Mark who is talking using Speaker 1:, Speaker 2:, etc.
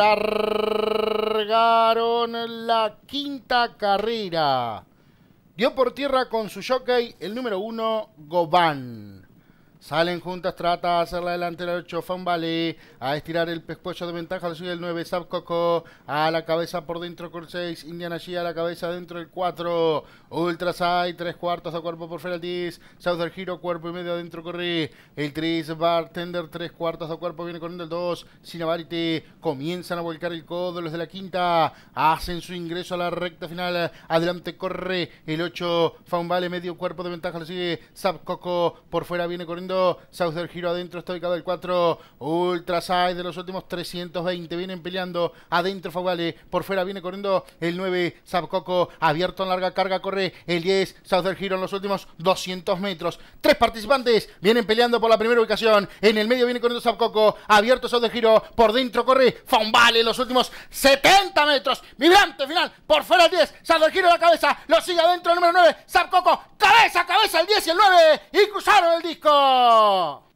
Speaker 1: largaron la quinta carrera. Dio por tierra con su jockey el número uno, Gobán. Salen juntas, trata de hacer la delantera 8 fan A estirar el pescuezo de ventaja, le sigue el 9, Subcoco A la cabeza por dentro con 6. Indiana G a la cabeza dentro del 4. Ultra 3 cuartos de cuerpo por fuera el 10. Souther Giro, cuerpo y medio adentro corre. El 3 Bartender, 3 cuartos de cuerpo, viene corriendo el 2. Sinabarite comienzan a volcar el codo los de la quinta. Hacen su ingreso a la recta final. Adelante corre el 8. Faun medio cuerpo de ventaja, le sigue Sapcoco, Por fuera viene corriendo South del giro adentro, Está ubicado el 4, Ultra Side de los últimos 320, vienen peleando adentro Fauvale, por fuera viene corriendo el 9, Sabcoco, abierto en larga carga, corre el 10, South del giro en los últimos 200 metros, tres participantes vienen peleando por la primera ubicación, en el medio viene corriendo Sabcoco, abierto South del giro, por dentro corre En los últimos 70 metros, vibrante final, por fuera el 10, South del giro la cabeza, lo sigue adentro el número 9, Sabcoco, cabeza, cabeza el 10 y el 9, y cruzaron el disco. 자 어.